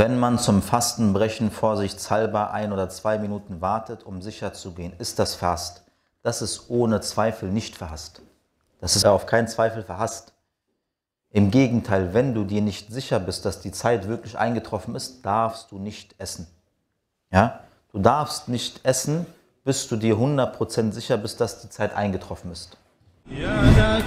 Wenn man zum Fastenbrechen vorsichtshalber ein oder zwei Minuten wartet, um sicher zu gehen, ist das Fast. Das ist ohne Zweifel nicht verhasst. Das ist auf keinen Zweifel verhasst. Im Gegenteil, wenn du dir nicht sicher bist, dass die Zeit wirklich eingetroffen ist, darfst du nicht essen. Ja? Du darfst nicht essen, bis du dir 100% sicher bist, dass die Zeit eingetroffen ist. Ja,